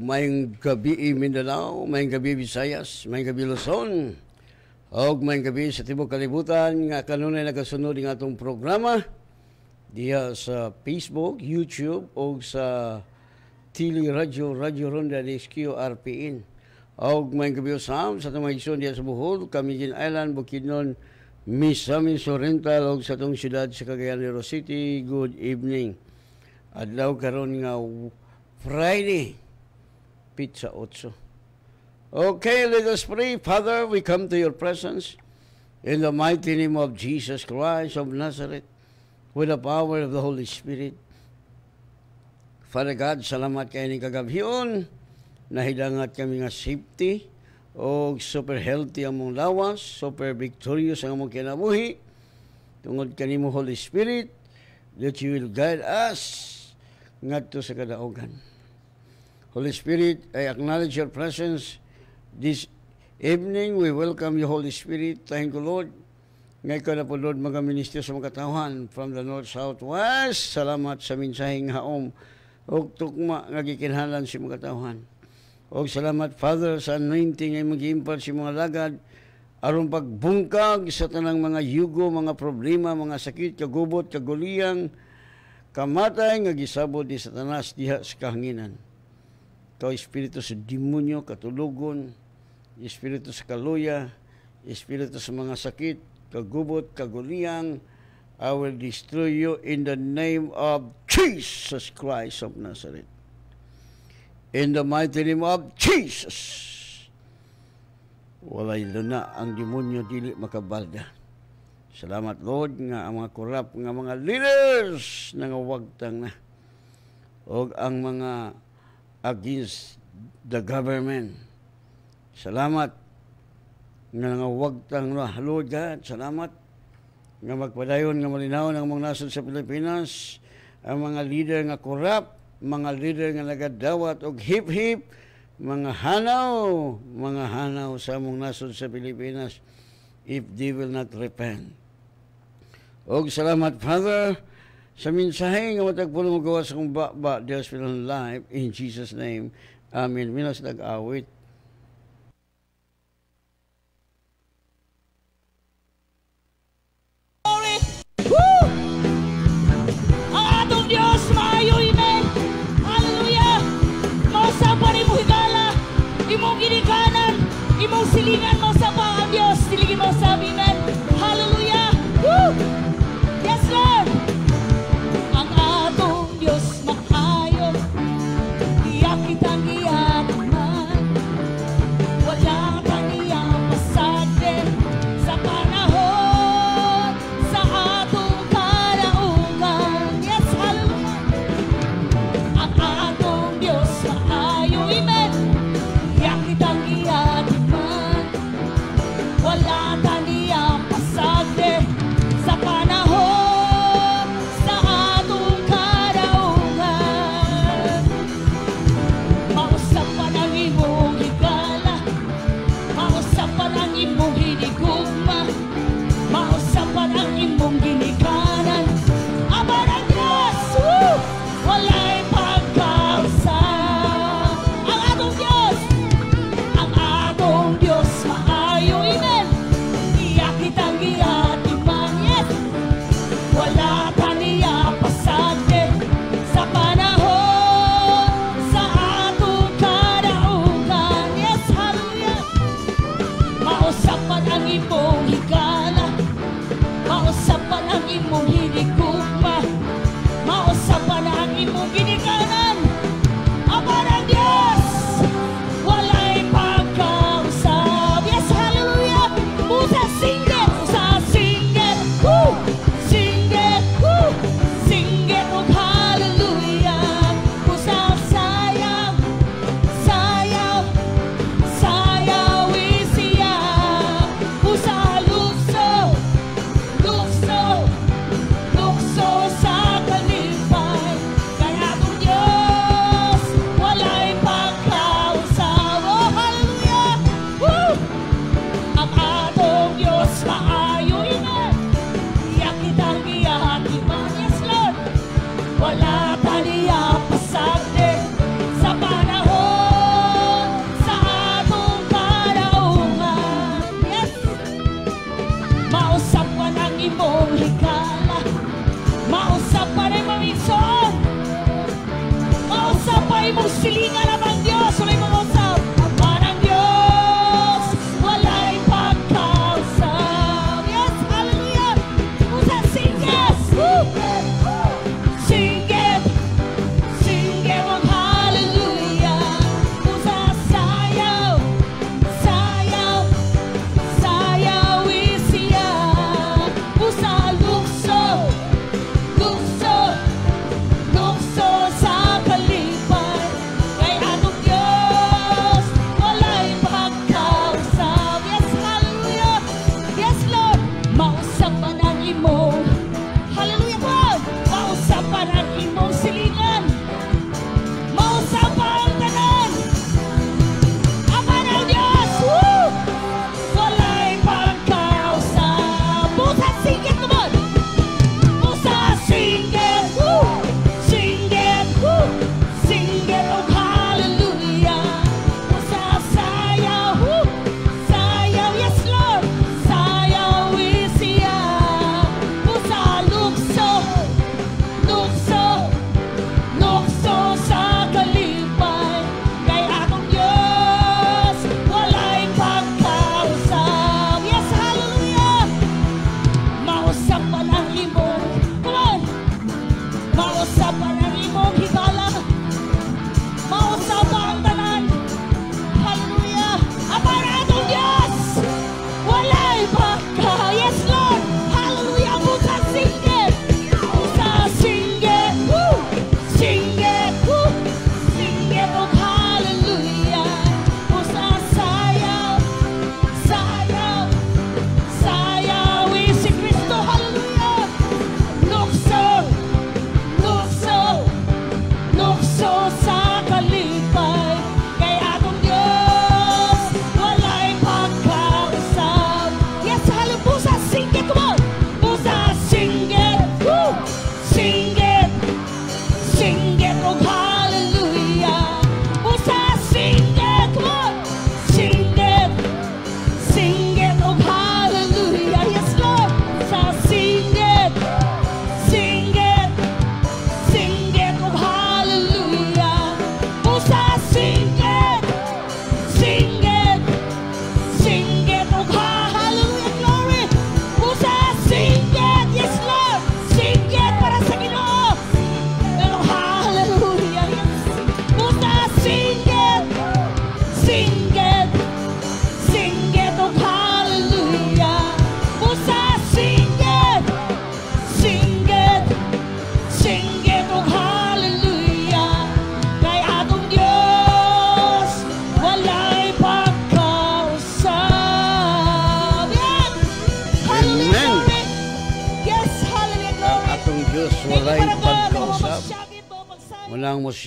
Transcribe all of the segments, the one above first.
mayang gabi eh, Mindanao, mayang gabi Visayas, mayang gabi Luzon, og mayang gabi sa Tibok Kalibutan nga kanunay nagasunod ng atong programa diya sa Facebook, YouTube og sa Tili Radio, Radio Ronda HQ RPN. Og mayang gabi usam sa atong magisyon diya sa Bohol, Camigin Island, Bukidnon, Misamis Oriental og sa atong siyudad sa Cagayan City. Good evening. Adlaw karon nga Friday, Pizza 8. Okay, let us pray. Father, we come to your presence in the mighty name of Jesus Christ of Nazareth with the power of the Holy Spirit. Father God, salamat kayo ni kagabhiyon. Nahilangat kami nga safety o super healthy ang mong lawas, super victorious ang mong kinabuhi. Tungod mo, Holy Spirit, that you will guide us ngadto sa kadaogan. Holy Spirit, I acknowledge your presence this evening. We welcome you, Holy Spirit. Thank you, Lord. Ngayon ko na po, Lord, mga minister sa mga katawhan from the north, south, west. Salamat sa minsahing haom. O tukma nga gikinhalan si mga katawhan. O salamat, Father, sa anointing ay mag-impart si mga lagad. Aron pagbungkag sa tanang mga yugo, mga problema, mga sakit, kagubot, kaguliyang, kamatay nga gisabot di satanas diha sa kahanginan. Ikaw, espiritu sa demonyo, katulugon, espiritu sa kaluya, espiritu sa mga sakit, kagubot, kaguliyang, I will destroy you in the name of Jesus Christ of Nazareth. In the mighty name of Jesus. Walay luna ang demonyo dili makabalda. Salamat Lord nga ang mga korap nga mga leaders nga wagtang na og ang mga against the government. Salamat nga nga wag tang Lord God, salamat nga magpadayon nga malinaw ang mga nasod sa Pilipinas, ang mga leader nga corrupt, mga leader nga nagadawat og hip-hip, mga hanaw, mga hanaw sa among nasod sa Pilipinas if they will not repent. Og salamat, Father, sa mensahe nga matagpulo mo gawa sa kumba ba, Diyos pilang life, in Jesus' name, Amen. Minas nag-awit. Hallelujah! Mausapan imong higala, imong ginikanan, imong silingan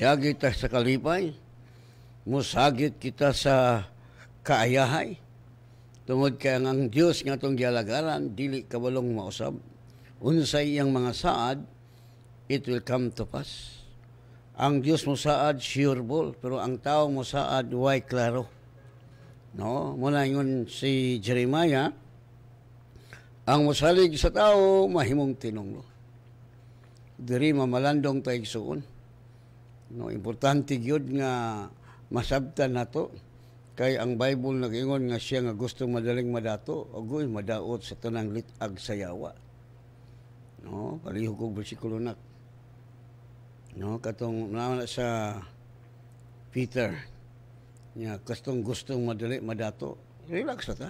Musagit kita sa kalipay, musagit kita sa kaayahay. Tungod kay ang Dios nga tong gialagaran dili kabalong mausab unsay iyang mga saad it will come to pass. Ang Dios mo saad sure ball pero ang tao mo saad why klaro. No, muna yun si Jeremiah ang mosalig sa tao mahimong tinonglo. Diri mamalandong taigsuon. No, importante gyud nga masabtan nato kay ang Bible nagingon nga siya nga gusto madaling madato ugoy madaot sa tanang litag sayawa. No, palihog og bersikulo nak. No, katong naa sa Peter nga kastong gustong madali madato. Relax na ta.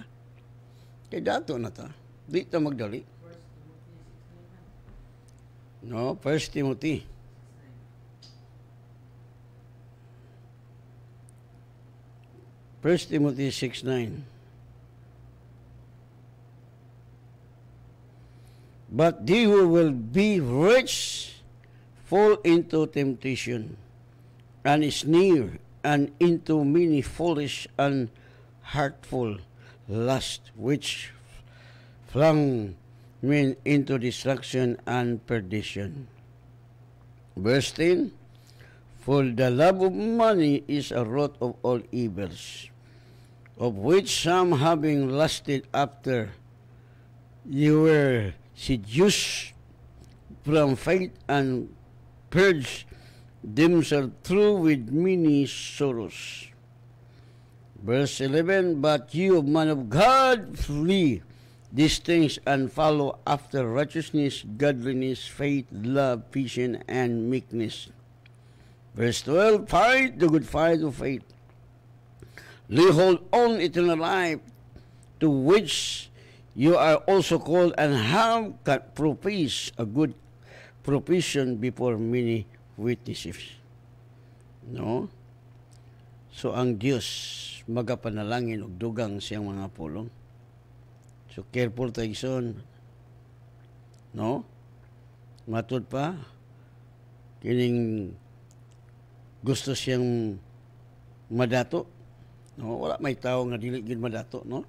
Kay dato na ta. Di ta magdali. No, First Timothy 1 Timothy 6 9. But they who will be rich fall into temptation and sneer and into many foolish and hurtful lust which flung men into destruction and perdition. Verse 10 For the love of money is a root of all evils of which some having lusted after you were seduced from faith and purged themselves through with many sorrows. Verse 11, But you, man of God, flee these things and follow after righteousness, godliness, faith, love, patience, and meekness. Verse 12, fight the good fight of faith lay hold on eternal life, to which you are also called and have propitious a good provision before many witnesses. No? So ang Dios magapanalangin og dugang siyang mga pulong. So careful tayo son. No? Matod pa kining gusto siyang madato No, wala may tao nga dili gid madato, no?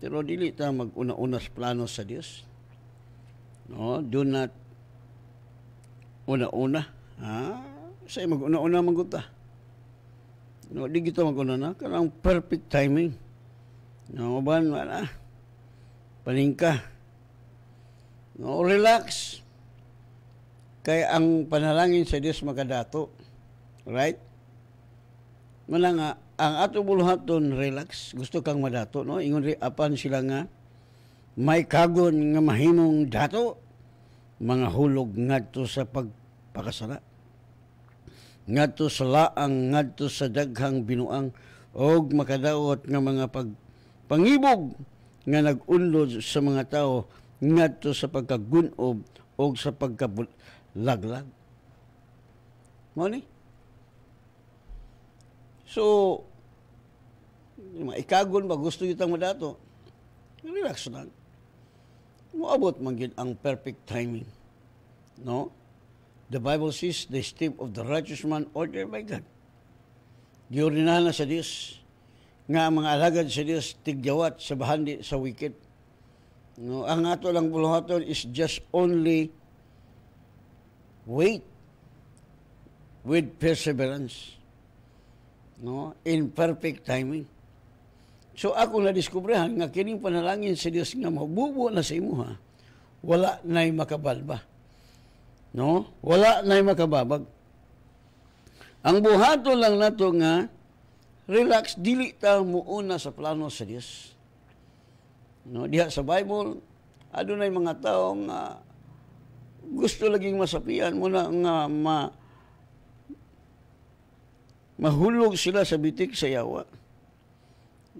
Pero dili ta mag una sa plano sa Dios. No, do not una-una. Ha? Say mag una una gud No, di gito maguna na kanang perfect timing. No, ban wala. Palingka. No, relax. Kay ang panalangin sa Dios makadato. Right? Muna nga, ang ato buluhaton relax gusto kang madato no ingon ri apan sila nga may kagon nga mahimong dato mga hulog ngadto sa pagpakasala ngadto sa laang ngadto sa daghang binuang og makadaot nga mga pagpangibog nga nagunlod sa mga tao ngadto sa pagkagunob og sa pagkalaglag mo ni So, maikagon ba gusto yun mo dato relax na moabot man gid ang perfect timing no the bible says the step of the righteous man ordered by god giordinahan na sa Dios nga mga alagad sa Dios tigyawat sa bahandi sa wicked no ang ato lang buluhaton is just only wait with perseverance no in perfect timing So ako na diskubrehan nga kining panalangin sa Dios nga magbubo na sa imuha, wala nay makabalba. No? Wala nay makababag. Ang buhato lang nato nga relax dili ta muuna sa plano sa Dios. No, diha sa Bible adunay mga tao nga gusto laging masapian mo na nga ma mahulog sila sa bitik sa yawa.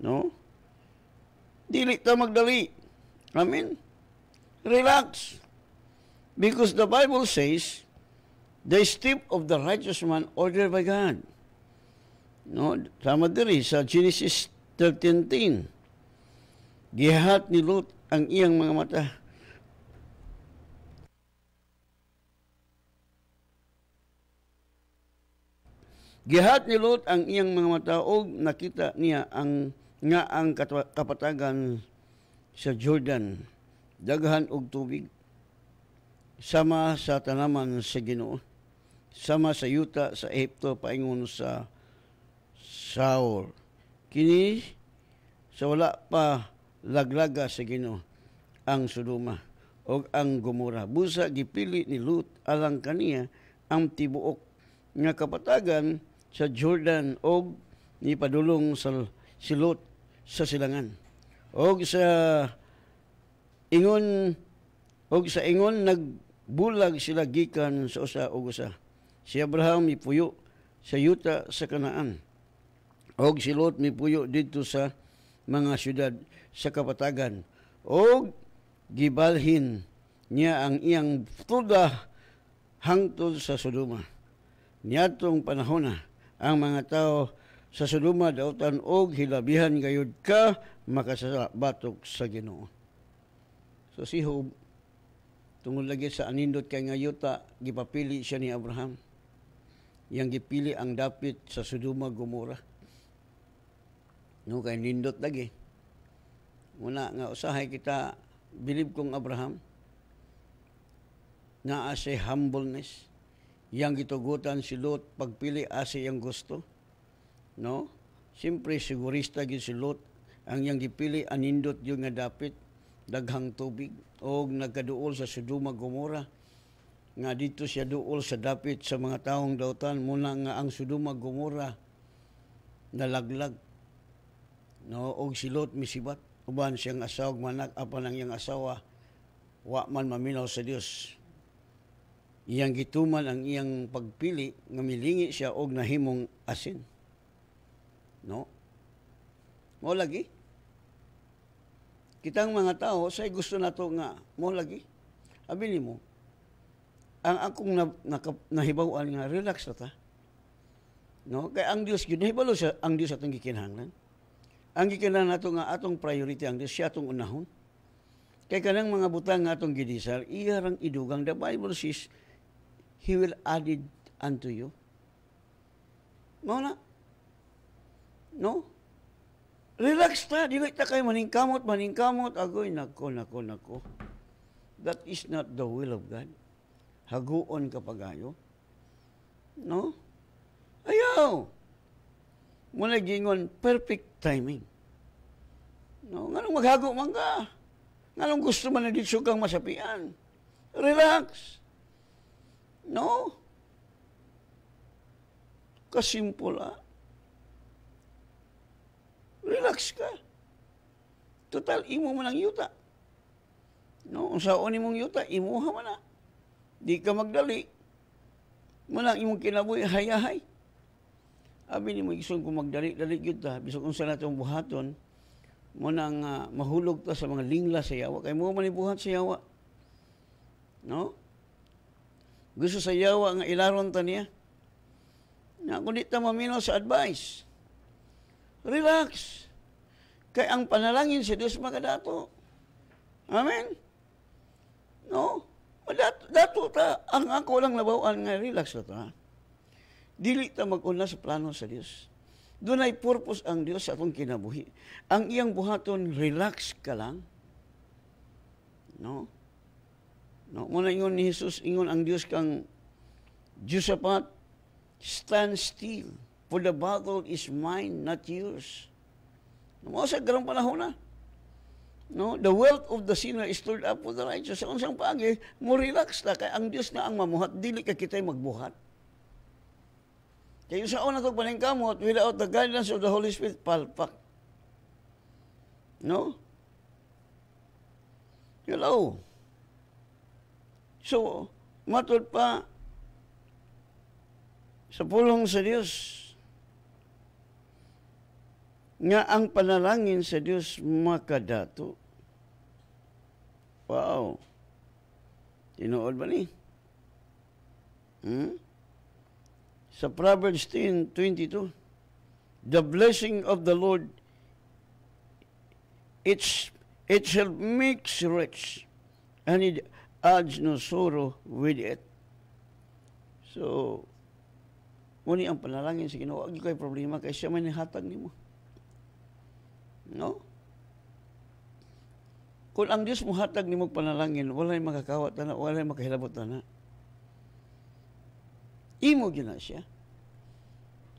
No? Dili ta magdali. Amen? Relax. Because the Bible says, the step of the righteous man ordered by God. No, tama diri sa Genesis 13:10. Gihat ni Lot ang iyang mga mata. Gihat ni Lot ang iyang mga mata og nakita niya ang nga ang kapatagan sa Jordan daghan og tubig sama sa tanaman sa Ginoo sama sa yuta sa Ehipto paingon sa Saur kini sa wala pa laglaga sa Ginoo ang Sodoma og ang Gomora busa gipili ni Lot alang kaniya ang tibuok nga kapatagan sa Jordan og ni padulong sa si Lot sa silangan. Og sa ingon og sa ingon nagbulag sila gikan sa usa og usa. Si Abraham mipuyo sa yuta sa Kanaan. Og si Lot mipuyo didto sa mga syudad sa kapatagan. Og gibalhin niya ang iyang tuda hangtod sa Sodoma. Niatong panahon ang mga tao sa suluma dautan og hilabihan gayud ka makasabatok sa Ginoo. So si Job tungod lagi sa anindot kay nga yuta gipapili siya ni Abraham. Yang gipili ang dapit sa Sodoma gumura. No kay nindot lagi. Muna nga usahay kita bilib kong Abraham na ase humbleness yang gitugutan si Lot pagpili ase yang gusto no? Siyempre, sigurista gyud si Lot. Ang yang gipili, anindot yun nga dapit, daghang tubig, o nagkaduol sa Sodoma Gomora. Nga dito siya duol sa dapit sa mga taong dautan, muna nga ang Sodoma Gomora nalaglag. No, og si Lot misibat, uban siyang asawa manak, apan ang iyang asawa, wa man maminaw sa Dios iyang gituman ang iyang pagpili nga milingi siya og nahimong asin No? Mo lagi. Kitang mga tao, say gusto na to nga, mo lagi. Abili mo, ang akong na, na, nahibawan nga, relax na ta. No? Kay ang Dios gyud nahibalo siya ang Dios atong gikinahanglan. Ang gikinahanglan nato nga atong priority ang Dios siya atong unahon. Kay kanang mga butang nga atong gidisar, iyarang idugang the Bible says he will add it unto you. Mao na No? Relax ta, di ta kayo maningkamot, maningkamot. Agoy, nako, nako, nako. That is not the will of God. Haguon ka pagayo. No? Ayaw. Muna gingon, perfect timing. No? Nga maghago man ka. Nga gusto man na dito kang masapian. Relax. No? Kasimple ah relax ka. Total, imo man ang yuta. No, unsa oni mong yuta, imuha man na. Di ka magdali. Manang imong kinabuhi hayahay. Abi ni mo igsoon ko magdali-dali gyud ta bisag unsa na buhaton mo nang uh, mahulog ta sa mga lingla sa yawa kay mo man sa yawa. No? Gusto sa yawa nga ilaron ta niya. Na kundi ta mamino sa advice. Relax. Kay ang panalangin si Dios magadato. Amen? No? Dato, dato ta. Ang ako lang labawan nga, relax na ta. Dili ta mag sa plano sa Dios. Doon ay purpose ang Dios sa atong kinabuhi. Ang iyang buhaton, relax ka lang. No? No, muna yun ni Jesus, ingon ang Dios kang Diyos stand still For the battle is mine, not yours. No, sa garang panahon na. No? The wealth of the sinner is stored up for the righteous. Sa unsang pagi, mo relax na kay ang Diyos na ang mamuhat, dili ka kitay magbuhat. Kaya sa una kong paningkamot, without the guidance of the Holy Spirit, palpak. No? Hello? So, matod pa sa pulong sa Diyos, nga ang panalangin sa Dios makadato. Wow. Tinuod ba ni? Hmm? Sa Proverbs 10:22, the blessing of the Lord it's it shall make rich and it adds no sorrow with it. So, muni ang panalangin sa Ginoo, agi kay problema kay siya may hatag nimo. No? Kung ang Diyos mo hatag ni mong panalangin, walay makakawat na, walay makahilabot na. Imo gina siya.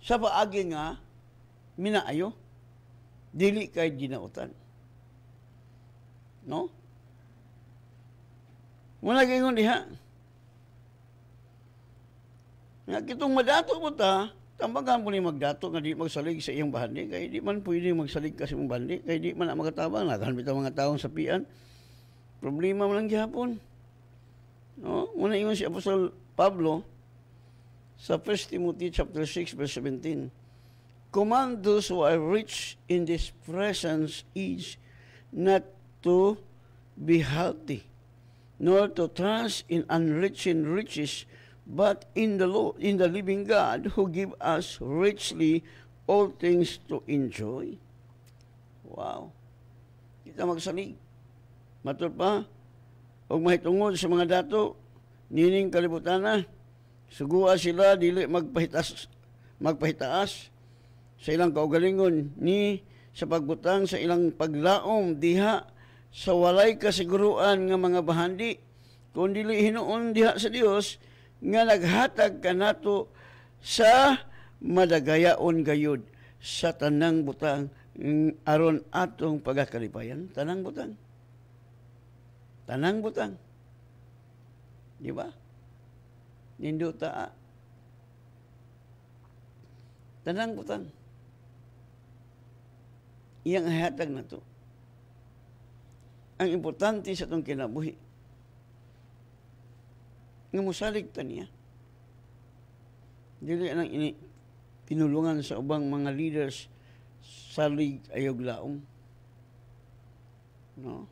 Sa paagi nga, minaayo, dili kay ginautan. No? Muna gingon diha. Nga kitong madato mo ta, Tambagan po ni magdato nga di magsalig sa iyang bahandi. Kaya di man pwede magsalig kasi mong bahandi. Kaya di man na makatabang. Nakanbit ang mga taong sapian. Problema mo lang gihapon. No? Muna yun si Apostol Pablo sa 1 Timothy chapter 6 verse 17. Command those who are rich in this present age not to be healthy, nor to trust in unrich in riches, but in the Lord, in the living God who give us richly all things to enjoy. Wow. Kita magsalig. Matul pa, huwag mahitungod sa mga dato, nining kalibutan na, sugua sila, dili magpahitas, magpahitaas sa ilang kaugalingon ni sa pagbutang sa ilang paglaom diha sa walay kasiguruan nga mga bahandi kundi dili hinuon diha sa Dios nga naghatag kanato sa madagayaon gayud sa tanang butang mm, aron atong pagakalipayan tanang butang tanang butang di ba nindo ta tanang butang iyang hatag na to ang importante sa itong kinabuhi ng musalig ta niya. Dili nang ini pinulungan sa ubang mga leaders salig ayog laong. No?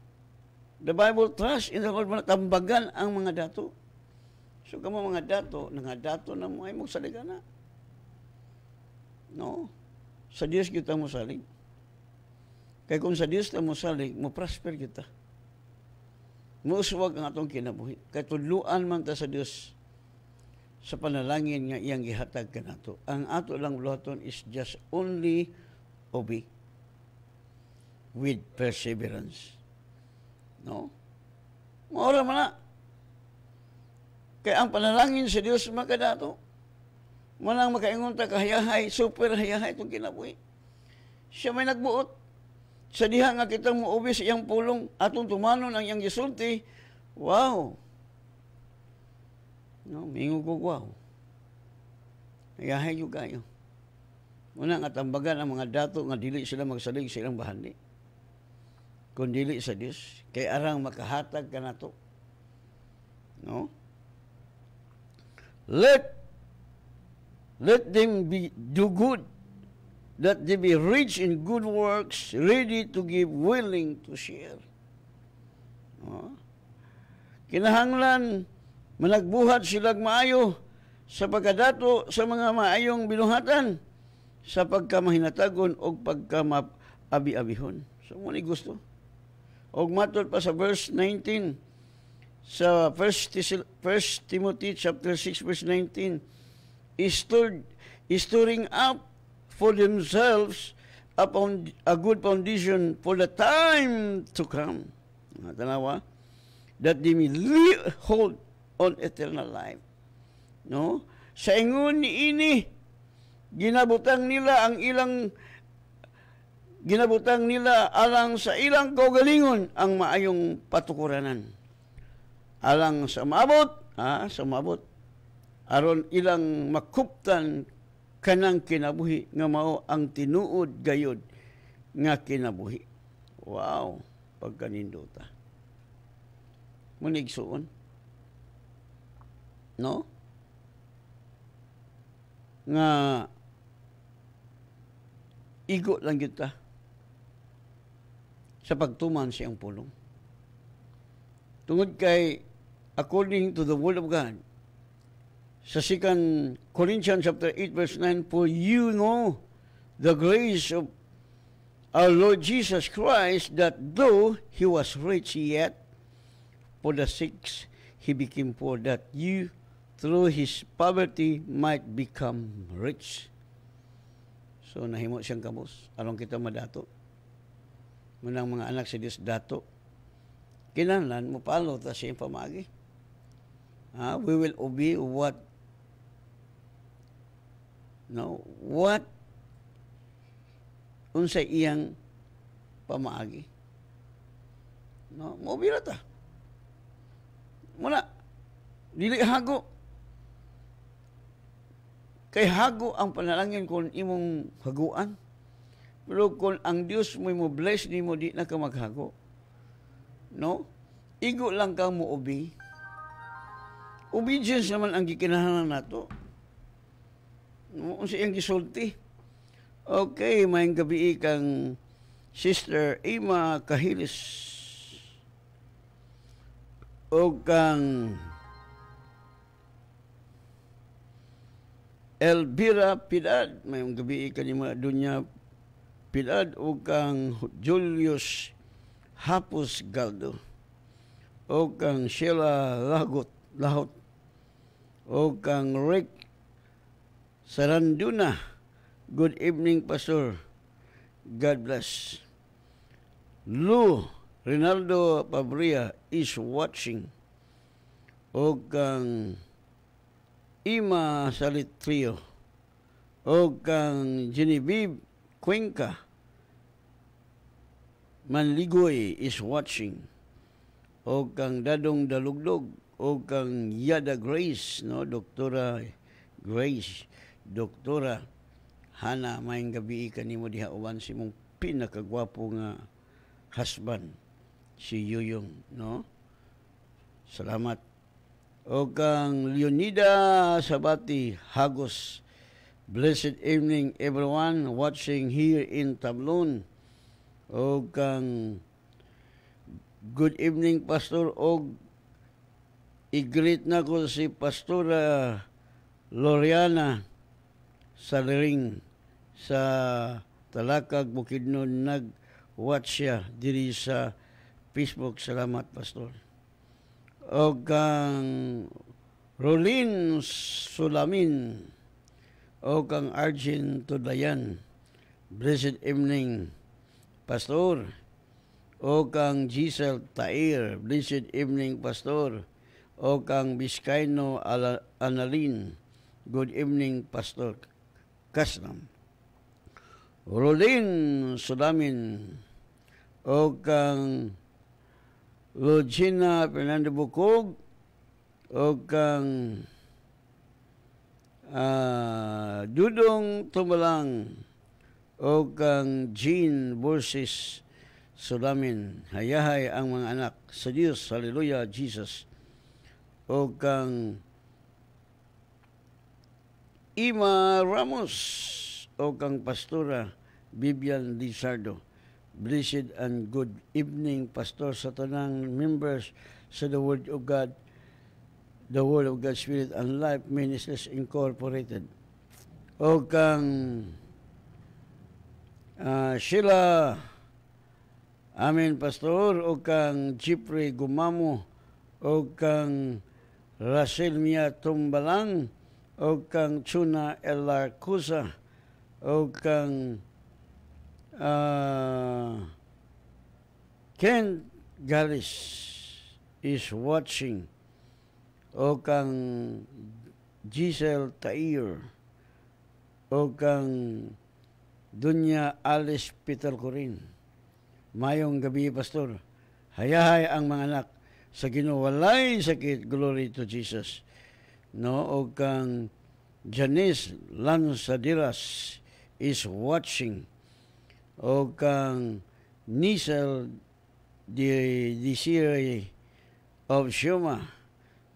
The Bible trust in the Lord tambagan ang mga dato. So kamo mga dato, nga dato na mo ay mo na. No? Sa Dios kita mo salig. Kaya kung sa Dios ta mo salig, mo prosper kita. Muswag ang atong kinabuhi. Katuluan man ta sa Dios sa panalangin nga iyang gihatag kanato. Ang ato lang buhaton is just only obey with perseverance. No? Maura man na. Kaya ang panalangin sa Dios makadato. Manang makaingon ta kahayahay, super hayahay itong kinabuhi. Siya may nagbuot. Sa diha nga kita muuwi sa iyang pulong, atong tumanon ang iyang gisulti, wow! No, mingo ko wow. Nagahay kayo. Una nga tambagan ang mga dato nga dili sila magsalig sa ilang bahandi. Kung dili sa Dios, kay arang makahatag ka na to. No? Let let them be do good that they be rich in good works, ready to give, willing to share. No? Kinahanglan, managbuhat silag maayo sa pagkadato sa mga maayong binuhatan sa pagkamahinatagon o pagkamaabi-abihon. So, muna gusto. O matod pa sa verse 19, sa 1 Timothy chapter 6 verse 19, is stirring up for themselves upon a good foundation for the time to come. Tanawa, that they may live, hold on eternal life. No? Sa ingon ini, ginabutang nila ang ilang ginabutang nila alang sa ilang kaugalingon ang maayong patukuranan. Alang sa maabot, ha, sa maabot, aron ilang makuptan kanang kinabuhi nga mao ang tinuod gayod nga kinabuhi. Wow, pagkanindota. Munigsuon. No? Nga igo lang yun ta sa pagtuman siyang pulong. Tungod kay according to the word of God, sa 2 Corinthians chapter 8 verse 9, For you know the grace of our Lord Jesus Christ, that though he was rich, yet for the sake he became poor, that you through his poverty might become rich. So nahimo siyang kabos. Aron kita madato. Manang mga anak si Dios dato. Kinahanglan mo palo ta siyang pamagi. Ha? Ah, we will obey what no what unsa iyang pamaagi no mo bira ta muna dili hago kay hago ang panalangin kon imong haguan pero kon ang Dios mo mo bless nimo di na ka maghago no igo lang kang mo ubi obedience naman ang gikinahanglan nato noon siyang gisulti. Okay, maayong gabi kang Sister Ima Kahilis. O kang Elvira Pidad. Maayong gabi ka ni dunya Pidad. O kang Julius Hapos Galdo. O kang Sheila Lagot. Lahot. O kang Rick Saranduna. Good evening, Pastor. God bless. Lou Rinaldo Pabria is watching. O kang Ima Salitrio. O kang Genevieve Cuenca. Manligoy is watching. O kang Dadong Dalugdog. O kang Yada Grace, no? Doktora Grace Doktora, hana mayang gabi mo diha uwan si mong pinakagwapo nga husband si Yuyong, no? Salamat. O kang Leonida Sabati Hagos. Blessed evening everyone watching here in Tablon. O kang good evening Pastor og i-greet na ko si Pastora Loriana sariling sa talakag Bukidnon nag-watch siya diri sa Facebook. Salamat, Pastor. O kang Rolin Sulamin o kang Arjun Tudayan. Blessed evening, Pastor. O kang Giselle Tair. Blessed evening, Pastor. O kang Biscayno Analin. Good evening, Pastor kasnam. Ruling sudamin o kang Lodgina Fernando Bukog o kang ah, Dudong Tumalang o kang Jean Borses Sudamin. Hayahay ang mga anak sa Diyos. Hallelujah, Jesus. O kang Ima Ramos o kang pastora Bibian Lizardo. Blessed and good evening, Pastor, sa tanang members sa The Word of God, The Word of God Spirit and Life Ministers Incorporated. O kang uh, Sheila, amin Pastor, o kang Jeffrey Gumamo, o kang Rasel Mia Tumbalang, o kang Chuna Elarcusa o kang uh, Ken Galis is watching o kang Giselle Tair o kang Dunya Alice Peter Corin. Mayong gabi, Pastor. Hayahay ang mga anak sa ginuwalay sakit. Glory to Jesus no og kang Janice Lanzaderas is watching og kang Nisel the Desiree of Shuma.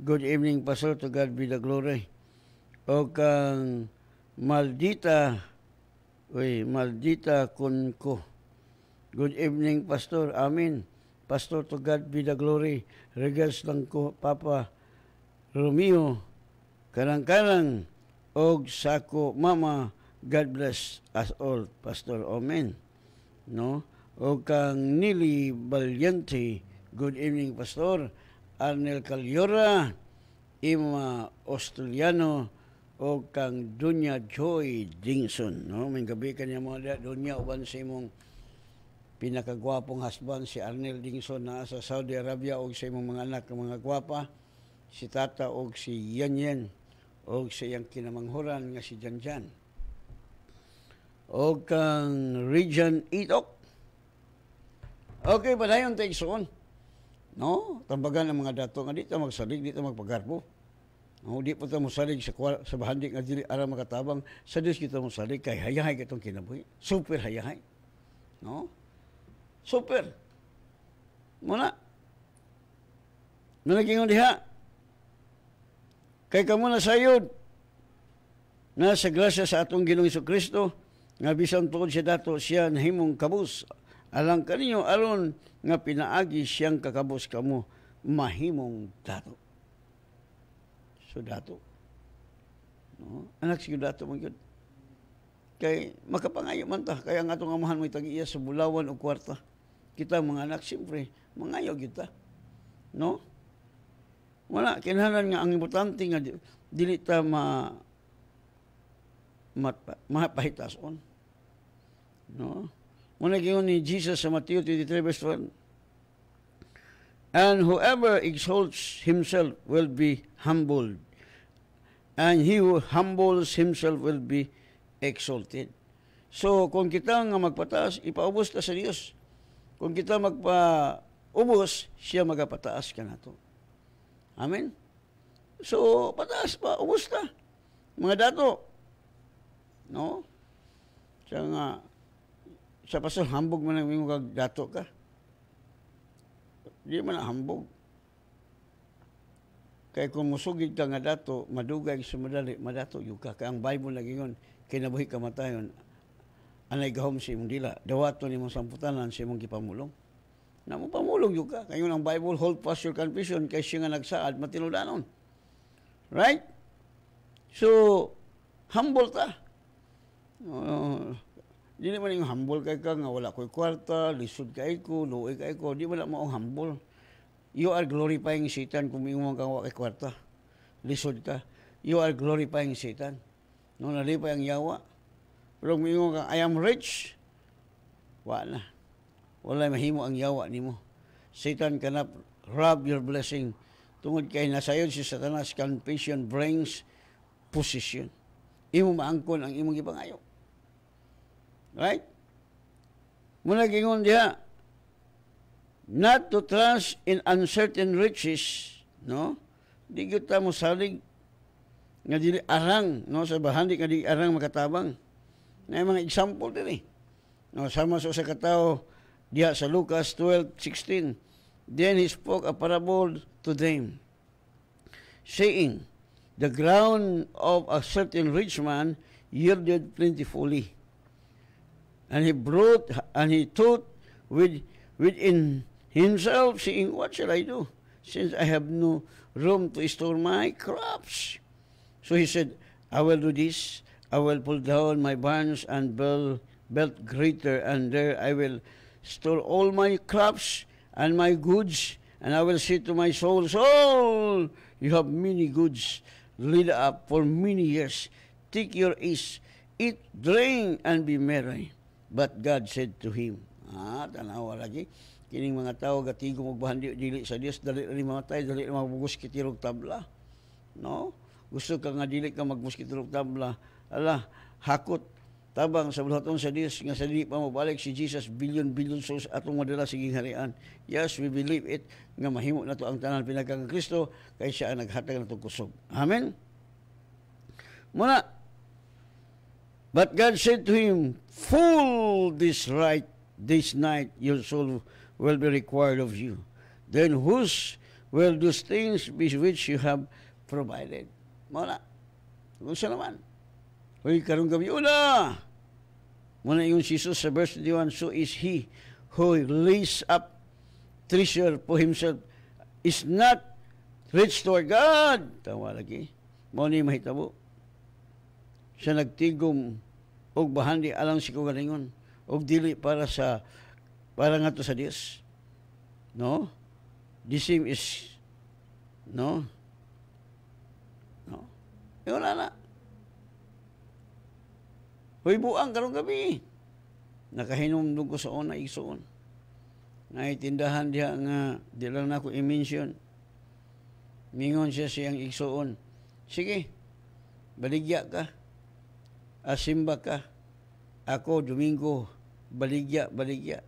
Good evening, Pastor. To God be the glory. O kang Maldita, uy, Maldita Kunko. Good evening, Pastor. amen Pastor, to God be the glory. Regards lang ko, Papa Romeo. Karang-karang og sako mama, God bless us all, Pastor amen No? og kang Nili Valiente, good evening, Pastor. Arnel Calyora, Ima Australiano, o kang Dunya Joy Dingson. No? May gabi ka niya mga Dunya, uban sa imong pinakagwapong husband si Arnel Dingson na sa Saudi Arabia o sa imong mga anak, mga gwapa, si Tata o si Yanyen. Yan o siyang kinamanghuran nga si Janjan. O kang Region Itok. Okay, padayon tayo soon. No? Tambagan ang mga dato nga dito magsalig, dito magpagarbo. No, di po mo salig sa, sa bahandi nga dili ara makatabang sa Dios kita mo salig kay hayahay kitong kinabuhi. Super hayahay. No? Super. Muna. Nalagingon diha. Kay kamo na sayod na sa grasya sa atong Ginoong Kristo nga bisan tuod siya dato siya himong kabus alang kaninyo alon nga pinaagi siyang kakabus kamo mahimong dato. So dato. No? Anak siya dato man yun. Kay makapangayo man ta kaya nga atong amahan mo tag-iya sa bulawan o kwarta. Kita mga anak siyempre mangayo kita. No? Wala, kinahanglan nga ang importante nga dili ta ma mat, mapahitason. No? Muna yun ni Jesus sa Mateo 23 verse 1. And whoever exalts himself will be humbled. And he who humbles himself will be exalted. So, kung kita nga magpataas, ipaubos ta sa Dios. Kung kita magpaubos, siya magapataas ka na to. Amen? So, pataas pa, ubos na. Mga dato. No? Siya nga, sa pasal, hambog man ang imo kag dato ka. Di man hambog. Kaya kung musugid ka nga dato, madugay sa madali, madato yung ka. Kaya ang Bible lagi yun, kinabuhi kamatayon, anay gahom si imong dila. Dawato ni mong samputanan si imong gipamulong na mo pamulong yung ka. Kayo ng Bible, hold fast your confession kay siya nga nagsaad, matinudanon. Right? So, humble ta. Uh, di naman yung humble kay ka nga wala ko'y kwarta, lisod kay ko, luoy kay ko. Di wala mo ang humble. You are glorifying Satan kung iyong mga kawa kay kwarta. Lisod ka. You are glorifying Satan. No, nalipay ang yawa. Pero kung iyong ka, I am rich, wala na. Walay mahimo ang yawa nimo. Satan cannot rob your blessing. Tungod kay nasa iyo si Satanas, confession brings position. Imo maangkon ang imong gipangayo. Right? Muna gingon diha, not to trust in uncertain riches, no? Di kita mo salig nga dili arang, no? Sa bahandi nga dili arang makatabang. Na mga example din eh. No, sama sa so, sa katao, diha sa Lucas 12:16. Then he spoke a parable to them, saying, The ground of a certain rich man yielded plentifully. And he brought and he thought with within himself, saying, What shall I do? Since I have no room to store my crops. So he said, I will do this. I will pull down my barns and build, build greater, and there I will store all my crops and my goods, and I will say to my soul, Soul, you have many goods laid up for many years. Take your ease, eat, drink, and be merry. But God said to him, Ah, tanawa lagi. Kining mga tao, gatigong magbahandyo dili sa Dios, dali rin mamatay, dali rin mabugos kitirog tabla. No? Gusto ka nga dili ka magmuskitirog tabla. Ala, hakot Tabang sa buhaton sa Dios nga sa dili pa mabalik si Jesus bilyon bilyon souls atong madala sa gingharian. Yes, we believe it nga mahimo na to ang tanan pinagkang Kristo kay siya ang naghatag natong kusog. Amen. Muna But God said to him, Full this right this night your soul will be required of you. Then whose will those things which you have provided? Muna. Kung siya naman. Uy, karong gabi, una! Muna yung Jesus sa verse 21, so is he who lays up treasure for himself is not rich toward God. Tawa lagi. Mao ni mahitabo. Siya nagtigom og bahandi alang si kugalingon og dili para sa para nga to sa Dios. No? The same is no? No? Iwala eh, na. Hoy buang karong gabi. Nakahinomdog ko sa una igsoon. Naitindahan diha nga di lang nako i-mention. Mingon siya siyang igsoon. Sige. Baligya ka. Asimba ka. Ako Domingo. Baligya, baligya.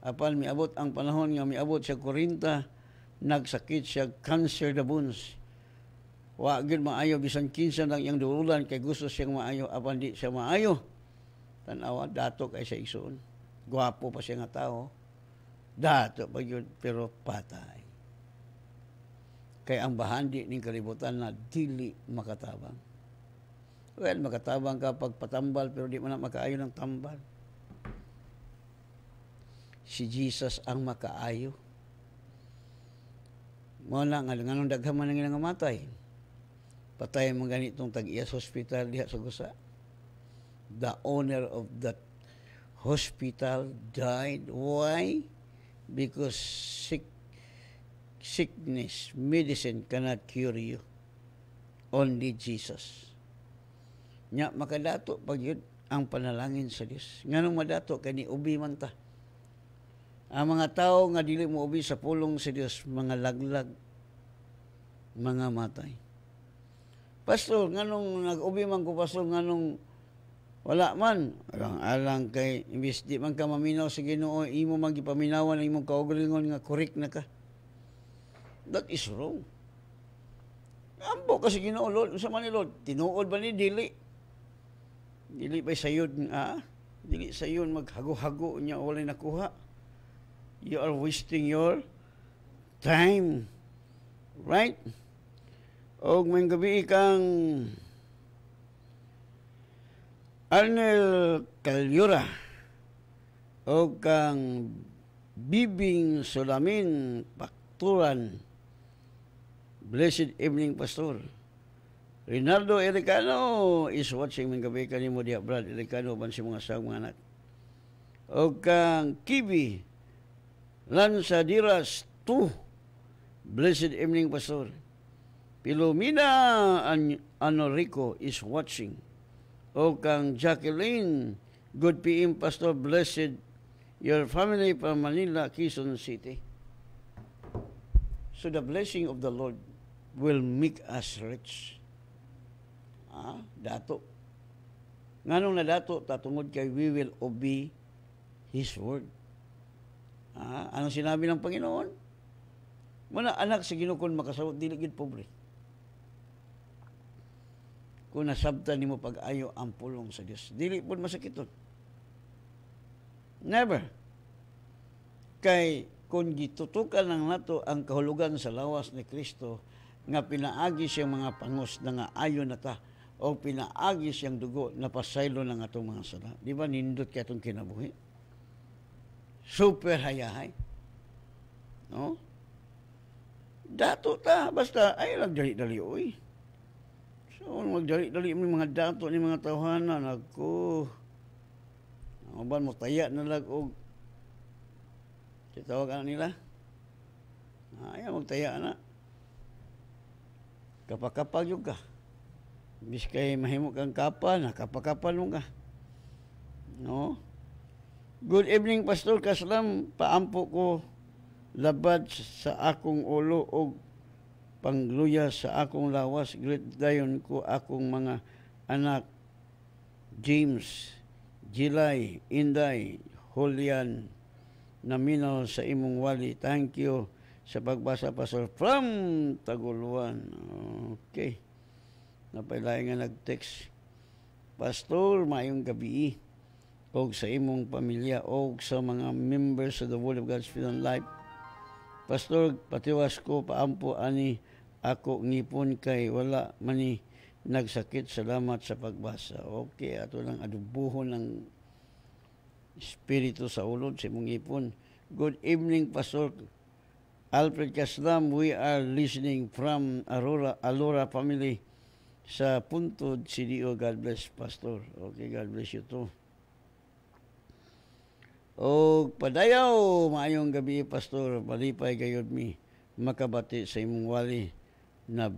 Apan miabot ang panahon nga miabot siya 40 nagsakit siya cancer the bones Wa gud maayo bisan kinsa nang iyang duulan kay gusto siyang maayo apan di siya maayo. tanaw dato kay sa igsoon. Guwapo pa siya nga tao. Dato pa yun, pero patay. Kay ang bahandi ning kalibutan na dili makatabang. Well, makatabang ka pag patambal pero di man na makaayo ng tambal. Si Jesus ang makaayo. Mo na nga nganong daghan man ang matay patay mga ganitong tag-iyas hospital diha sa gusa. The owner of that hospital died. Why? Because sick, sickness, medicine cannot cure you. Only Jesus. Nya makadato pag yun ang panalangin sa Dios. Nganong madato kani ubi man ta. Ang mga tao nga dili mo ubi sa pulong sa Dios, mga laglag, mga matay. Pastor, nganong nag-ubi man ko, Pastor, nganong wala man. Alang-alang kay, imbis di man ka maminaw sa ginoo, imo man gipaminawan ang imong kaugalingon nga correct na ka. That is wrong. Ambo kasi ginoo, Lord, sa man ni Lord, tinuod ba ni Dili? Dili ba sayod nga? Ah? Dili sayon maghago-hago niya walay nakuha. You are wasting your time. Right? og may gabi ikang Arnel Calyura o kang Bibing Sulamin Pakturan Blessed evening, Pastor. Rinaldo Ericano is watching mga gabi kanimo diya, Brad Ericano, ban si mga sang mga anak. O kang Kibi Lanza Diras 2 Blessed evening, Pastor. Pilomina An- Rico is watching. O kang Jacqueline, good PM Pastor, blessed your family from Manila, Quezon City. So the blessing of the Lord will make us rich. Ah, dato. Nga nung dato, tatungod kay we will obey His word. Ah, anong sinabi ng Panginoon? Muna anak sa ginukon makasawot, dili gid pobre kung nasabtan nimo pag-ayo ang pulong sa Dios. Dili pud masakiton. Never. Kay kung gitutukan lang nato ang kahulugan sa lawas ni Kristo nga pinaagi siyang mga pangos na nga ayo na ta o pinaagi siyang dugo na pasaylo ng atong mga sala. Di ba nindot kay atong kinabuhi? Super hayahay. No? Dato ta, basta, ay, lang dali-dali, oy. So, magdali-dali mo mga dato ni mga tawhanan, ako, Uban mo taya na lag og tawag ana nila. Ay mo taya na. Kapakapal jud ka. Biskay mahimo kang kapal, nakapakapal mo ka. No? Good evening Pastor Kaslam, paampo ko labad sa akong ulo og panggluya sa akong lawas, great dayon ko akong mga anak, James, Jilay, Inday, Julian, naminaw sa imong wali. Thank you sa pagbasa, Pastor, from Taguluan. Okay. Napailay nga nag-text. Pastor, mayong gabi o sa imong pamilya o sa mga members of The Word of God's Freedom Life. Pastor, patiwas ko paampo ani ako ngipon kay wala mani nagsakit salamat sa pagbasa okay ato lang adubuhon ng espiritu sa ulod si imong ngipon good evening pastor Alfred Kaslam we are listening from Aurora Alora family sa Puntod CDO oh, God bless pastor okay God bless you too o padayaw maayong gabi pastor palipay gayod mi makabati sa imong wali na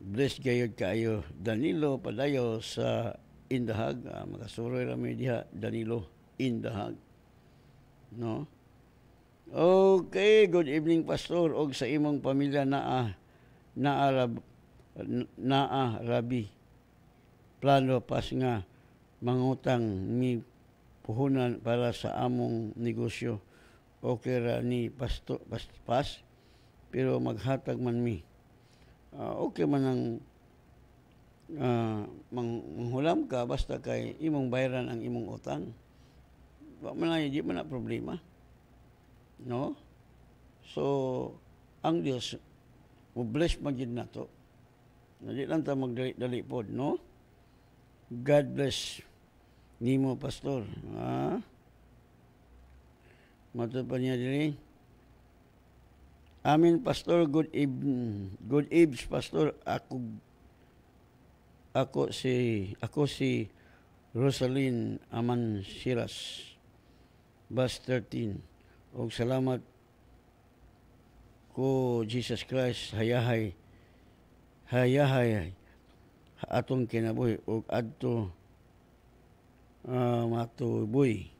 bless gayod kayo Danilo padayo sa Indahag uh, ah, mga ra mi diha Danilo Indahag no Okay, good evening pastor og sa imong pamilya na naa na naa rabi plano pas nga mangutang ni puhunan para sa among negosyo okay ra ni pasto, pas, pas pero maghatag man mi uh, okay man ang uh, mang, manghulam ka basta kay imong bayaran ang imong utang. Wa man ay di man na problema. No? So ang Dios mo bless man nato. Dili lang ta magdali pod, no? God bless nimo pastor. Ha? Ah? Matod pa niya diri. Amin, Pastor, good evening. Good evening, Pastor. Ako, ako si, ako si Rosaline Aman Siras, bus 13. O salamat ko, Jesus Christ, hayahay, hayahay, atong kinabuhi, o adto, uh, ah, matuboy,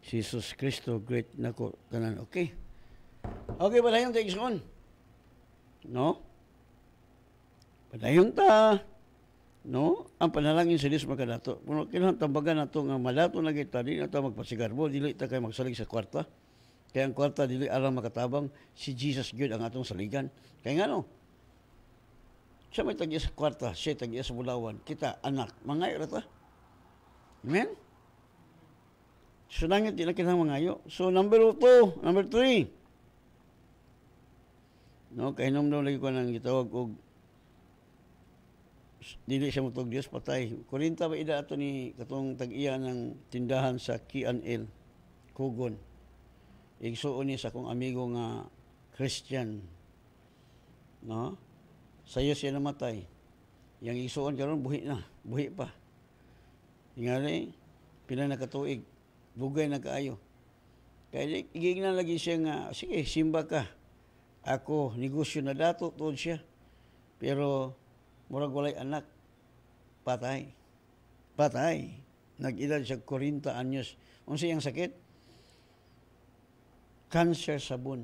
si Jesus Kristo, great nako, tanan, okay? Okay, padayon ta igsoon. No? Padayon ta. No? Ang panalangin sa Dios magkadato. Puno kinahang tambagan nato nga malato na kita di nato magpasigarbo, dili ta kay magsalig sa kwarta. Kaya ang kwarta dili alam makatabang si Jesus God ang atong saligan. Kaya ngano? Siya may tagiya sa kwarta, siya tagiya sa bulawan. Kita anak, mangayo rata. Amen? So, nangit nila kinahang mangayo. So, number two, number three, No, kay numdum lagi ko nang gitawag og dili siya mutog Dios patay. Kurinta ba ida ato ni katong tag-iya ng tindahan sa KNL Kugon. Igsuon ni sa akong amigo nga Christian. No? Sayo siya namatay. Yang igsuon karon buhi na, buhi pa. Ingari, pila na katuig. Bugay na kaayo. Kaya igignan lagi siya nga, sige, simba ka ako negosyo na dato tuod siya. Pero murag walay anak patay. Patay. Nag-edad siya 40 anyos. Unsa iyang sakit? Cancer sa bun.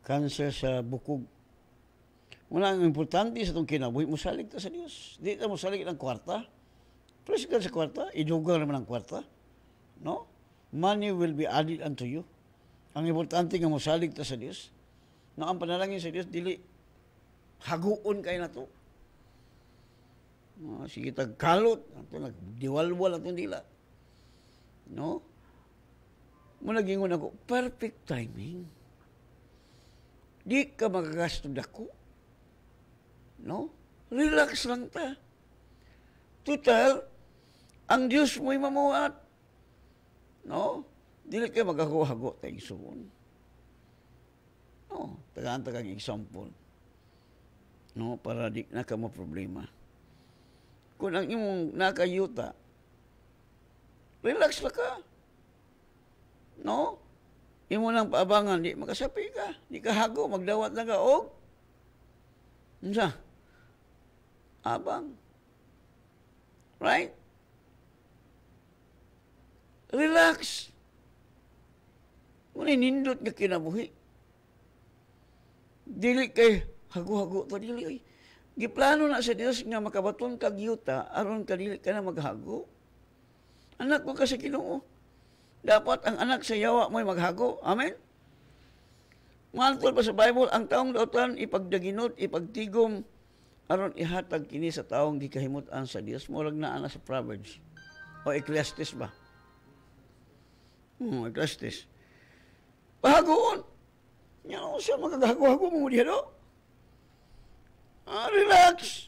Cancer sa bukog. Muna ang importante sa itong kinabuhi, salik ta sa Dios. Di ta musalig ng kwarta. Praise God sa kwarta. Idugang man ang kwarta. No? Money will be added unto you. Ang importante nga mosalig ta sa Dios. Na ang panalangin sa Dios dili haguon kay nato. No, ah, sige tagkalot, ato nagdiwalwal atong dila. No? Mo nagingon ako, perfect timing. Di ka magagastod dako. No? Relax lang ta. Total, ang Diyos mo'y mamuhat. No? Dili kay maghago-hago tayo suon. Oh, no, tagaan kag example. No, para di na ka problema. kun ang imong nakayuta, relax lang ka. No? Imo lang paabangan, di makasapi ka. Di ka hago, magdawat na ka. O, Nsa? Abang. Right? Relax. Unay inindot nga kinabuhi. Dili kay hago-hago pa dili Giplano na sa Dios nga makabaton kag yuta aron kadili ka na maghago. Anak ko kasi Ginoo. Dapat ang anak sa yawa mo'y maghago. Amen? Mangkol pa sa Bible, ang taong dautan ipagdaginot, ipagtigom, aron ihatag kini sa taong gikahimutan sa Dios. Murag na ana sa Proverbs. O Ecclesiastes ba? Hmm, Ecclesiastes. Bahagoon. Yan ako siya, magagago-hago mo diya Ah, relax.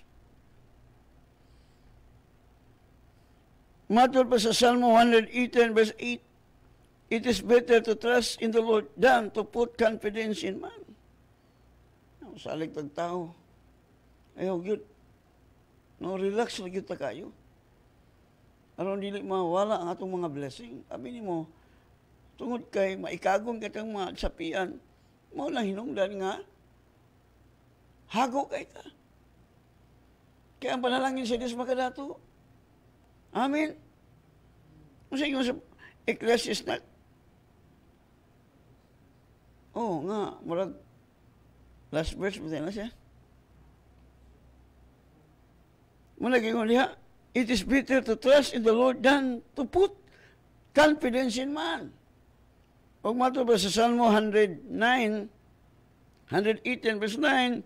Matod pa sa Psalm 118 verse 8, It is better to trust in the Lord than to put confidence in man. Ang ng tao. Ayaw, yun. No, relax lang yun ta kayo. Aron dili mawala ang atong mga blessing. Abi ni mo, tungod kay maikagong katang mga sapian, mo lang hinungdan nga, hago kay ta. Kaya ang panalangin sa Diyos makadato. Amen. Kung sa inyo sa Ecclesiastes na, oh nga, murag, last verse mo na siya. Munaging uliha, it is better to trust in the Lord than to put confidence in man. Og matubos sa Psalm 109, 118 verse 9,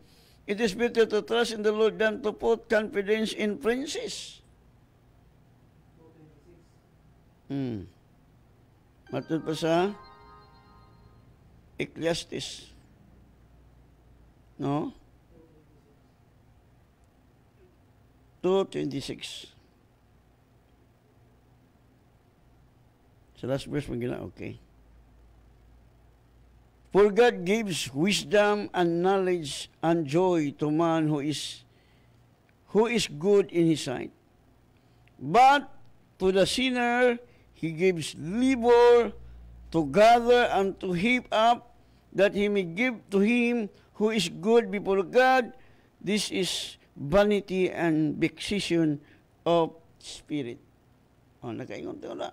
It is better to trust in the Lord than to put confidence in princes. Hmm. Matod pa sa Ecclesiastes. No? 2.26. Sa last verse mo gina, okay. For God gives wisdom and knowledge and joy to man who is who is good in his sight. But to the sinner he gives labor to gather and to heap up that he may give to him who is good before God. This is vanity and vexation of spirit. oh, nakaingon ito na.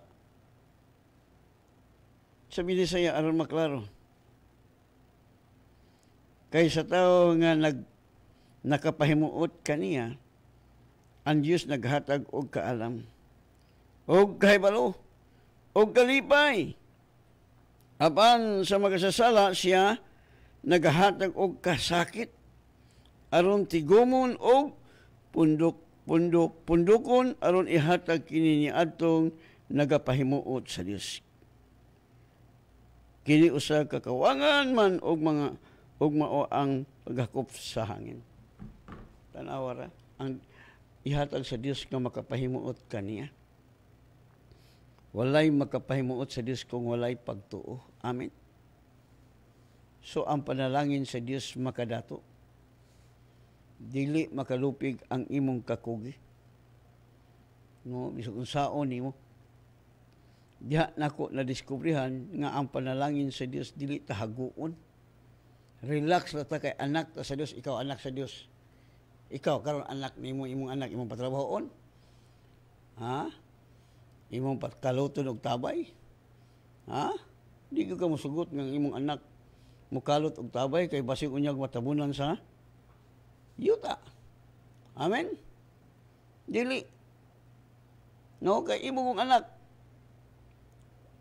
Sabi niya sa'yo, aral maklaro. Kay sa tao nga nag, nakapahimuot kaniya, ang Diyos naghatag og kaalam, og kahibalo, og kalipay. Apan sa magasasala siya, naghatag og kasakit, aron tigumon og pundok, pundok, pundukon aron ihatag kini ni atong nagapahimuot sa Dios. Kini usa ka kawangan man og mga ug mao ang paghakop sa hangin. Tanawa ra ang ihatag sa Dios nga makapahimuot kaniya. Walay makapahimuot sa Dios kung walay pagtuo. Amen. So ang panalangin sa Dios makadato. Dili makalupig ang imong kakugi. No, bisag unsaon nimo. Diha nako na diskubrihan nga ang panalangin sa Dios dili tahaguon relax na ta kay anak ta sa Dios, ikaw anak sa Dios. Ikaw karon anak nimo imong anak imong patrabahoon. Ha? Imong patkaluton og tabay. Ha? Di ko ka musugot ng imong anak mukalot og tabay kay basig unyag matabunan sa yuta. Amen. Dili No, kay imo anak.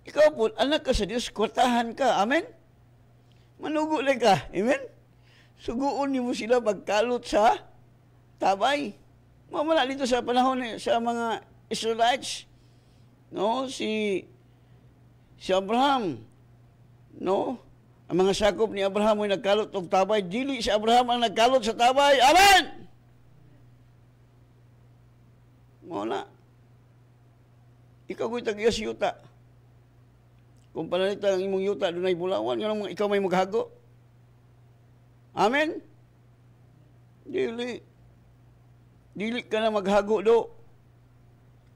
Ikaw po, anak ka sa Dios, kwartahan ka. Amen? manugo lang ka. Amen? Suguon niyo mo sila pagkalot sa tabay. Mamala dito sa panahon eh, sa mga Israelites. No, si si Abraham. No, ang mga sakop ni Abraham ay nagkalot og tabay. Dili si Abraham ang nagkalot sa tabay. Amen! Mao na. Ikaw ko'y tagiyas yuta. Kung panalita ang imong yuta dunay bulawan, yun ang ikaw may maghago. Amen? Dili. Dili ka na maghago do.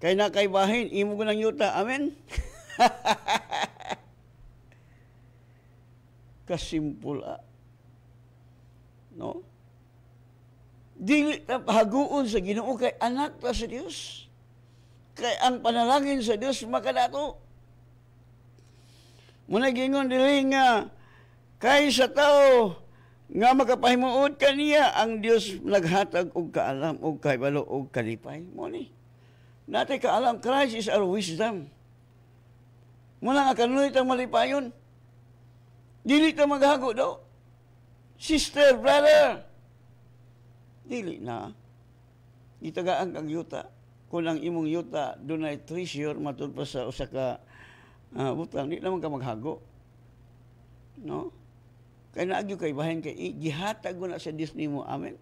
Kay na kay bahin, imo ko ng yuta. Amen? Kasimpula. Ah. No? Dili na haguon sa ginoo kay anak ta sa Dios. Kay ang panalangin sa Dios makadato. Muna gingon dili nga kay sa tao nga makapahimuod kaniya ang Dios naghatag og kaalam og kahibalo og kalipay mo ni. Natay kaalam Christ is our wisdom. Muna nga kanulit ang malipayon. Dili ta maghago daw. Sister, brother. Dili na. Gitagaan kang yuta. Kung ang imong yuta, dunay treasure matud pa sa usa ka Ah, butang, di lamang ka maghago. No? Kay naagyo kay bahin kay, gihatag ko na sa Diyos nimo. Amen.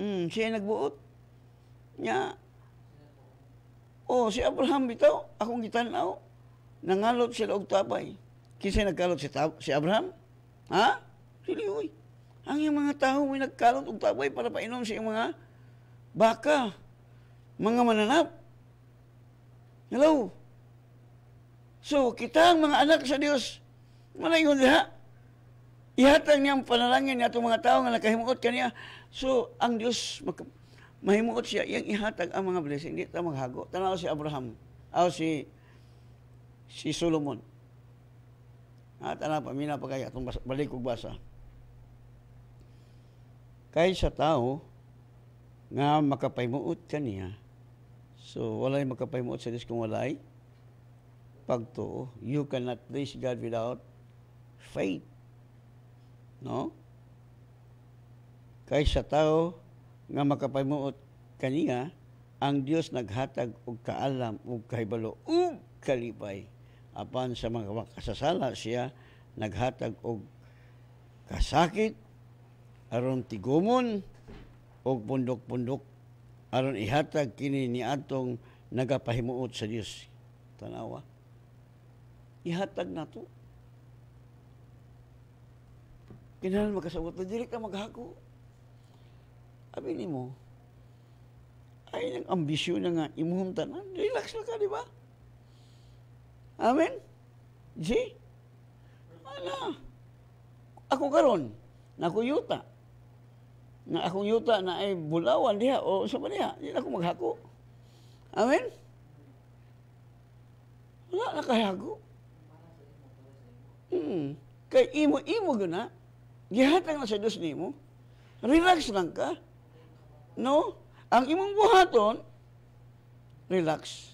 Mm, siya nagbuot. Nya, oh, si Abraham bitaw, akong gitanaw. Nangalot sila og tabay. Kinsa nagkalot si, tab- si Abraham? Ha? Sili, uy. Ang yung mga tao may nagkalot og tabay para painom sa mga baka, mga mananap. Hello? So, kita ang mga anak sa Dios, malayon lahat. Ihatang niyang panalangin niya mga tao nga nakahimuot kaniya. So, ang Dios mahimuot siya, iyang ihatag ang mga blessing. Hindi ito maghago. Tanaw si Abraham, o si, si Solomon. At ah, anak, pamina pa kaya, itong balik kong basa. sa tao, nga makapaymuot kaniya, so walay makapaymuot sa Dios kung walay, pagtuo. You cannot please God without faith. No? Kay sa tao nga makapamuot kaniya, ang Dios naghatag og kaalam ug kahibalo ug kalibay apan sa mga makasasala siya naghatag og kasakit aron tigumon og pundok-pundok aron ihatag kini ni atong nagapahimuot sa Dios tanawa ihatag nato. Kinahan magkasabot na dili ka maghako. Abi mo, ay ang ambisyon na nga imuhong tanan. Relax lang ka, di ba? Amen? G? Ala. Ako karon, nakuyuta. Na akong yuta na ay bulawan diha o sa ba diha, hindi ako maghako. Amen? Wala na kayago. Hmm. Kay imo, imo gana, gihatag na sa Diyos nimo, relax lang ka. No? Ang imong buhaton, relax.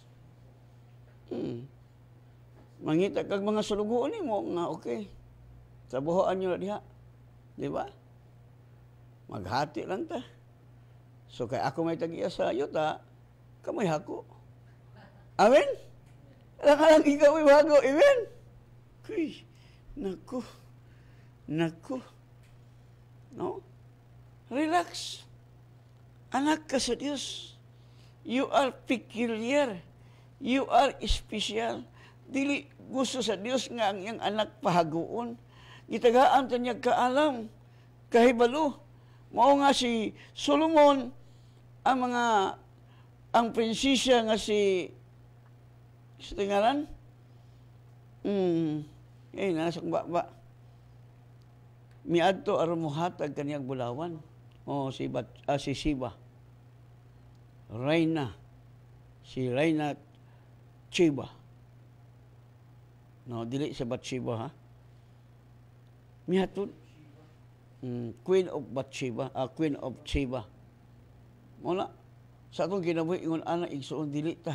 Hmm. Mangita kag mga sulugoon nimo nga okay. Sa buhoan niyo diha. Di ba? Maghati lang ta. So kay ako may tagiya sa iyo ta, kamoy hako. Amen? Alang-alang ikaw ay bago. Amen? Krish. Naku. Naku. No? Relax. Anak ka sa Diyos. You are peculiar. You are special. Dili gusto sa Diyos nga ang iyang anak pahaguon. Gitagaan tanyag kaalam. Kahibalo. Mao nga si Solomon ang mga ang prinsesya nga si sa tingaran? Mm, eh, nasok ba ba? Miadto aron muhatag kaniyang bulawan. O oh, si, Bat, ah, si Siba. Reina. Si Reina Chiba. No, dili sa Batsiba ha. Mihatun. Mm, Queen of Batsiba, ah, Queen of Chiba. Mula, sa atong ginabuhi, ingon ana, igsoon, dili ta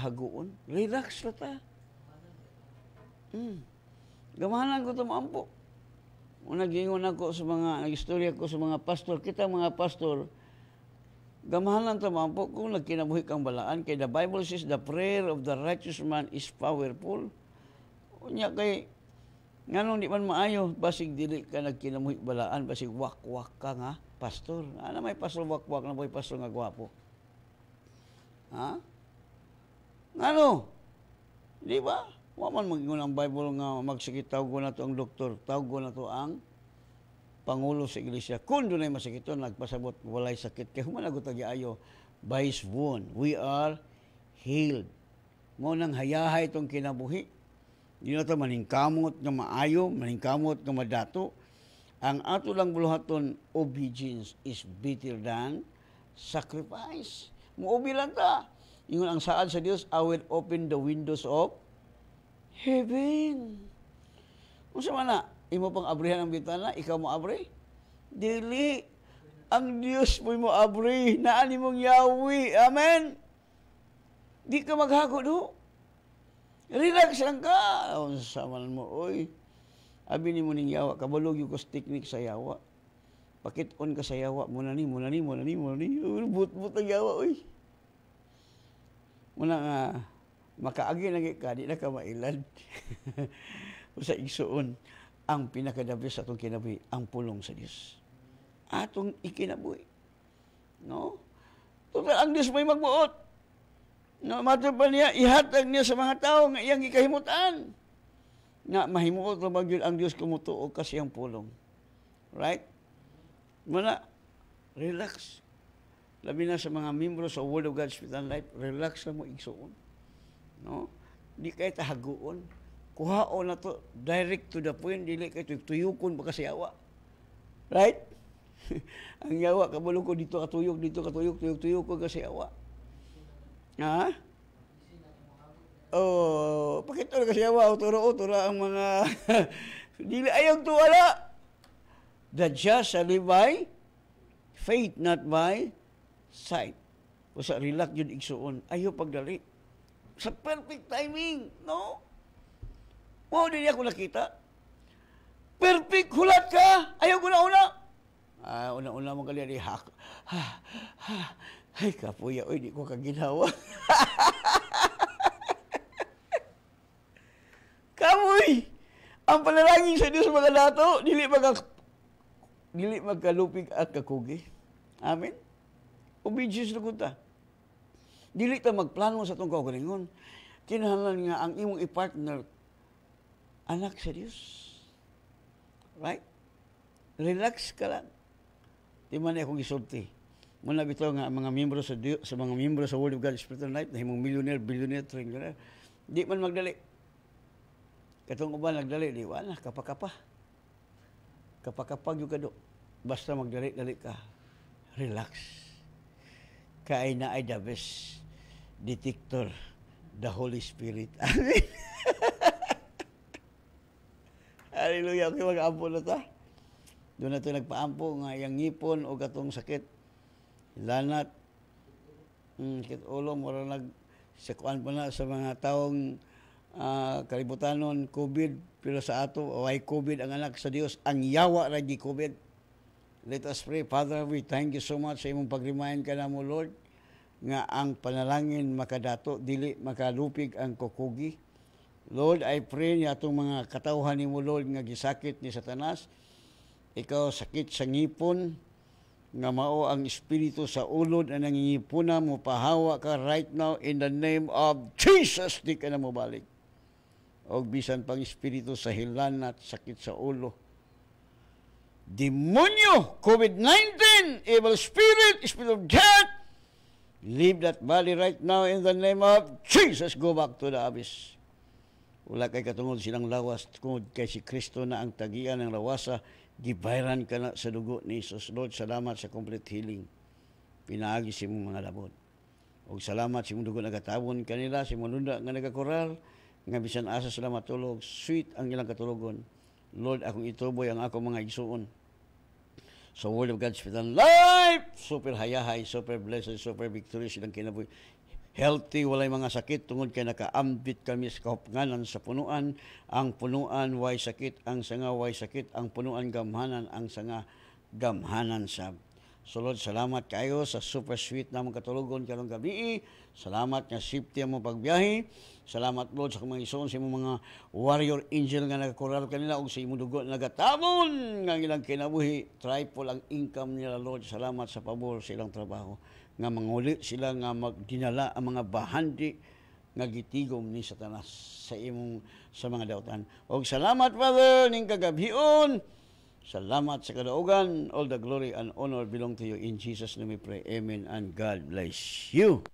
Relax na ta. Mm. Gamahanan ko tumaampo. Kung nagingon ako sa mga, nagistorya ko sa mga pastor, kita mga pastor, gamahanan tumaampo kung nagkinabuhi kang balaan. Kay the Bible says, the prayer of the righteous man is powerful. Unya kay, nganong di man maayo, basig dili ka nagkinamuhi balaan, basig wak-wak ka nga, pastor. Ano may pastor wak-wak na boy pastor nga gwapo? Ha? Ngano? Di ba? Wa man magingon ang Bible nga magsakit tawag na to ang doktor, tawag na to ang pangulo sa iglesia. Kun dunay masakiton nagpasabot walay sakit kay human agot ayo by his wound we are healed. Mo nang hayahay tong kinabuhi. Di na to maningkamot nga maayo, maningkamot nga madato. Ang ato lang buluhaton obedience is better than sacrifice. Mo lang ta. Ingon ang saad sa Dios, I will open the windows of heaven. Unsa man na, imo pang abrihan ang bitana, ikaw mo abri? Dili. Ang Dios mo mo abri, naan mong yawi. Amen. Di ka maghago do. Relax lang ka. Unsa man mo, oy. Abi ni mo ning yawa, kabalog yung technique sa yawa. Pakit-on ka sa yawa, muna ni, muna ni, muna ni, muna ni. But-but ang yawa, oy. Muna nga, uh, makaagi lang ka, di na ka mailad. sa igsuon, ang pinakadabi sa atong kinabuhi, ang pulong sa Dios. Atong ikinabuhi. No? Total, ang Dios may magbuot. No, matupad niya, ihatag niya sa mga tao nga iyang ikahimutan. Nga, mahimuot na magyod ang Dios kumutuo kasi ang pulong. Right? Muna, relax. Labi na sa mga membro sa World of God's Spirit and Life, relax na mo igsuon. No? Di kay tahaguon. Kuhaon na to, direct to the point, dili kay tuyukon baka siya awa. Right? ang yawa kabalo ko dito katuyok dito katuyok tuyok tuyok ko kasi awa ha oh pakita na kasi awa uturo uturo ang mga dili to wala the just shall live by faith not by sight o sa relax yun igsuon ayo pagdali sa perfect timing, no? Wow, hindi ako nakita. Perfect hulat ka! Ayaw ko na una! Ah, una-una mo kali, eh, ha, ha, ha, ay kapuya, uy, di ko kaginawa. Kamoy! Ang panalangin sa Dios mga dato, dili magka dili magkalupig at kakugi. Amen. Obedience na kunta. Dili ta magplano sa tong kaugalingon. Kinahanglan nga ang imong i-partner anak sa Dios. Right? Relax ka lang. Di man akong isulti. Muna bitaw nga mga miyembro sa Diyo, sa mga miyembro sa World of God Spiritual Night na himong millionaire, billionaire, trillionaire, di man magdali. Katong uban nagdali, di wala, kapakapa. Kapakapag yung kado. Basta magdali, dali ka. Relax. Kay na ay the best detector, the Holy Spirit. Amen. Hallelujah. Okay, mag-ampo na ta. Ah. Doon na ito nagpaampo nga yung ngipon o katong sakit. Lanat. Mm, kitulo, mura nag sekuan pa na sa mga taong uh, kalibutanon, COVID, pero sa ato, away COVID ang anak sa Dios, ang yawa ra di COVID. Let us pray. Father, we thank you so much sa imong pag-remind ka na mo, Lord, nga ang panalangin makadato, dili makalupig ang kukugi. Lord, I pray niya atong mga katauhan ni mo, Lord, nga gisakit ni Satanas. Ikaw sakit sa ngipon, nga mao ang espiritu sa ulod na nangingipuna mo pahawa ka right now in the name of Jesus di ka na mo balik og bisan pang espiritu sa at sakit sa ulo demonyo, COVID-19, evil spirit, spirit of death, leave that body right now in the name of Jesus. Go back to the abyss. Wala kay katungod silang lawas, tungod kay si Kristo na ang tagian ng lawasa, gibayran ka na sa dugo ni Jesus. Lord, salamat sa complete healing. Pinaagi si mong mga labot. O salamat si mong dugo nagatabon kanila, si mong lunda nga nagakoral, nga bisan asa sila matulog, sweet ang ilang katulogon. Lord, akong ituboy ang ako mga isuon. So Word of God is ng life! Super hayahay, super blessed, super victory silang kinabuhi. Healthy, walay mga sakit tungod kay nakaambit kami sa kahupnganan sa punuan. Ang punuan way sakit, ang sanga way sakit, ang punuan gamhanan, ang sanga gamhanan sab. So Lord, salamat kayo sa super sweet na mga katulogon karong gabi. Salamat nga safety mo pagbiyahe. Salamat Lord sa mga ison, sa imong mga warrior angel nga nagkurar kanila og sa imong dugo nagatabon nga ilang kinabuhi. Triple ang income nila Lord. Salamat sa pabor sa ilang trabaho nga manguli sila nga magdinala ang mga bahandi nga gitigom ni Satanas sa imong sa mga dawtan. Og salamat Father ning kagabhion. Salamat sa kadaugan. All the glory and honor belong to you. In Jesus' name we pray. Amen and God bless you.